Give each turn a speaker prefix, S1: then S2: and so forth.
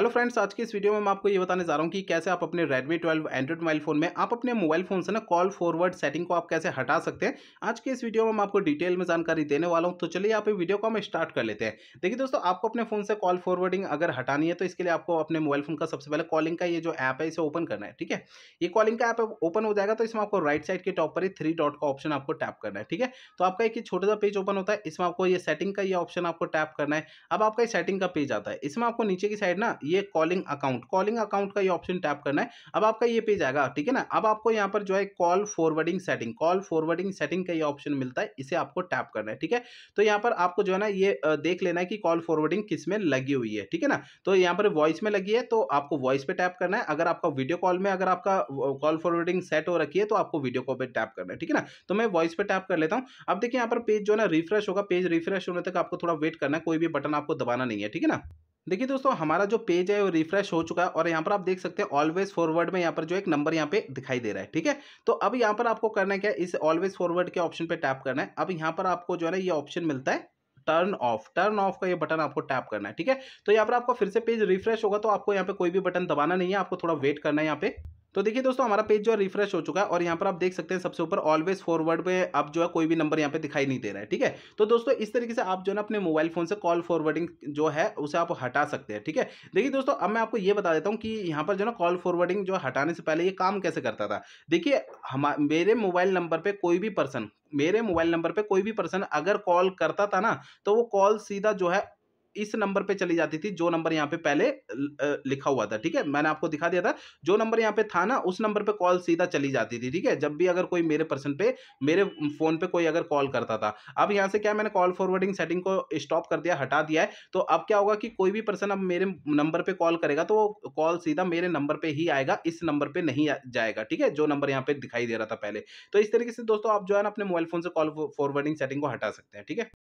S1: hello friends आज की इस वीडियो में मैं आपको ये बताने जा रहा हूँ कि कैसे आप अपने Redmi 12 एंड्रॉइड मोबाइल फोन में आप अपने मोबाइल फोन से ना कॉल फॉरवर्ड सेटिंग को आप कैसे हटा सकते हैं आज के इस वीडियो में मैं आपको डिटेल में जानकारी देने वाला हूँ तो चलिए आप वीडियो को हम स्टार्ट कर लेते हैं देखिए दोस्तों आपको अपने फोन से कॉल फॉरवर्डिंग अगर हटानी है तो इसके लिए आपको अपने मोबाइल फोन का सबसे पहले कॉलिंग का ये जो ऐप है इसे ओपन करना है ठीक है ये कॉलिंग का ऐप ओपन हो जाएगा तो इसमें आपको राइट साइड के टॉप पर ही थ्री डॉट का ऑप्शन आपको टैप करना है ठीक है तो आपका एक छोटा सा पेज ओपन होता है इसमें आपको ये सेटिंग का ये ऑप्शन आपको टैप करना है अब आपका ये सेटिंग का पेज आता है इसमें आपको नीचे की साइड ना ये कॉलिंग अकाउंट कॉलिंग अकाउंट का ये ऑप्शन टैप करना है अब आपका ये पेज आएगा ठीक है ना अब आपको यहाँ पर जो है call forwarding setting call forwarding setting का ये ऑप्शन मिलता है इसे आपको टैप करना है ठीक है तो यहाँ पर आपको जो है ना ये देख लेना है कि कॉल फॉरवर्डिंग किस में लगी हुई है ठीक है ना तो यहाँ पर वॉइस में लगी है तो आपको वॉइस पर टैप करना है अगर आपका वीडियो कॉल में अगर आपका कॉल फॉरवर्डिंग सेट हो रखी है तो आपको वीडियो कॉल पर टैप करना है ठीक है ना तो मैं वॉइस पर टैप कर लेता हूँ अब देखिए यहाँ पर पेज जो है ना रिफ्रेश होगा पेज रिफ्रेश होने तक आपको थोड़ा वेट करना है कोई भी बटन आपको दबाना नहीं है ठीक है ना देखिए दोस्तों हमारा जो पेज है वो रिफ्रेश हो चुका है और यहाँ पर आप देख सकते हैं ऑलवेज फॉरवर्ड में यहाँ पर जो एक नंबर यहाँ पे दिखाई दे रहा है ठीक है तो अब यहाँ पर आपको करना क्या है इस ऑलवेज फॉरवर्ड के ऑप्शन पे टैप करना है अब यहाँ पर आपको जो है ना ये ऑप्शन मिलता है टर्न ऑफ टर्न ऑफ का ये बटन आपको टैप करना है ठीक है तो यहाँ पर आपको फिर से पेज रिफ्रेश होगा तो आपको यहाँ पे कोई भी बटन दबाना नहीं है आपको थोड़ा वेट करना है यहाँ पे तो देखिए दोस्तों हमारा पेज जो है रिफ्रेश हो चुका है और यहाँ पर आप देख सकते हैं सबसे ऊपर ऑलवेज फॉरवर्ड पे आप जो है कोई भी नंबर यहाँ पे दिखाई नहीं दे रहा है ठीक है तो दोस्तों इस तरीके से आप जो ना अपने मोबाइल फोन से कॉल फॉरवर्डिंग जो है उसे आप हटा सकते हैं ठीक है देखिए दोस्तों अब मैं आपको ये बता देता हूँ कि यहाँ पर जो ना कॉल फॉरवर्डिंग जो हटाने से पहले ये काम कैसे करता था देखिए हम मेरे मोबाइल नंबर पर कोई भी पर्सन मेरे मोबाइल नंबर पे कोई भी पर्सन अगर कॉल करता था ना तो वो कॉल सीधा जो है इस नंबर पे चली जाती थी जो नंबर यहाँ पे पहले लिखा हुआ था ठीक है मैंने आपको दिखा दिया था जो नंबर यहाँ पे था ना उस नंबर पे कॉल सीधा चली जाती थी ठीक है जब भी अगर कोई मेरे पर्सन पे मेरे फोन पे कोई अगर कॉल करता था अब यहाँ से क्या मैंने कॉल फॉरवर्डिंग सेटिंग को स्टॉप कर दिया हटा दिया है तो अब क्या होगा कि कोई भी पर्सन अब मेरे नंबर पर कॉल करेगा तो वो कॉल सीधा मेरे नंबर पर ही आएगा इस नंबर पर नहीं जाएगा ठीक है जो नंबर यहाँ पे दिखाई दे रहा था पहले तो इस तरीके से दोस्तों आप जो है ना अपने मोबाइल फोन से कॉल फॉरवर्डिंग सेटिंग को हटा सकते हैं ठीक है